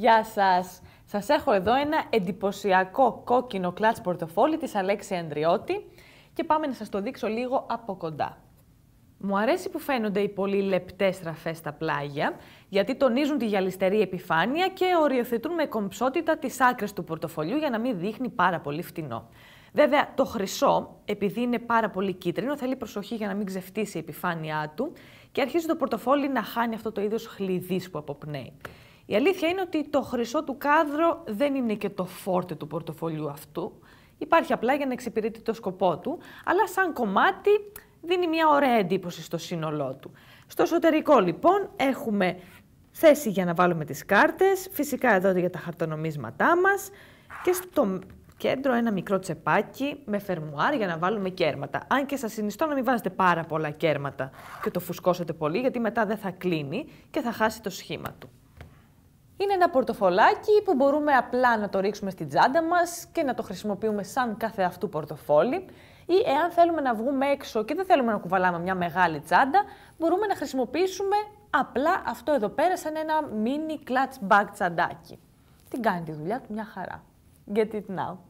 Γεια σας! Σας έχω εδώ ένα εντυπωσιακό κόκκινο κλατς πορτοφόλι της Αλέξη Ανδριώτη και πάμε να σας το δείξω λίγο από κοντά. Μου αρέσει που φαίνονται οι πολύ λεπτές στραφές στα πλάγια, γιατί τονίζουν τη γυαλιστερή επιφάνεια και οριοθετούν με κομψότητα τις άκρες του πορτοφολιού για να μην δείχνει πάρα πολύ φτηνό. Βέβαια, το χρυσό, επειδή είναι πάρα πολύ κίτρινο, θέλει προσοχή για να μην ξεφτύσει η επιφάνειά του και αρχίζει το πορτοφόλι να χάνει αυτό το είδος χλειδής που αποπνέει. Η αλήθεια είναι ότι το χρυσό του κάδρο δεν είναι και το φόρτε του πορτοφολιού αυτού. Υπάρχει απλά για να εξυπηρετεί το σκοπό του, αλλά σαν κομμάτι δίνει μια ωραία εντύπωση στο σύνολό του. Στο εσωτερικό λοιπόν έχουμε θέση για να βάλουμε τις κάρτες, φυσικά εδώ για τα χαρτονομίσματά μας και στο κέντρο ένα μικρό τσεπάκι με φερμουάρ για να βάλουμε κέρματα. Αν και σας συνιστώ να μην βάζετε πάρα πολλά κέρματα και το φουσκώσετε πολύ γιατί μετά δεν θα κλείνει και θα χάσει το σχήμα του. Είναι ένα πορτοφολάκι που μπορούμε απλά να το ρίξουμε στην τσάντα μας και να το χρησιμοποιούμε σαν κάθε αυτού πορτοφόλι ή εάν θέλουμε να βγούμε έξω και δεν θέλουμε να κουβαλάμε μια μεγάλη τσάντα, μπορούμε να χρησιμοποιήσουμε απλά αυτό εδώ πέρα σαν ένα mini clutch bag τσαντάκι. Την κάνει τη δουλειά του μια χαρά. Get it now.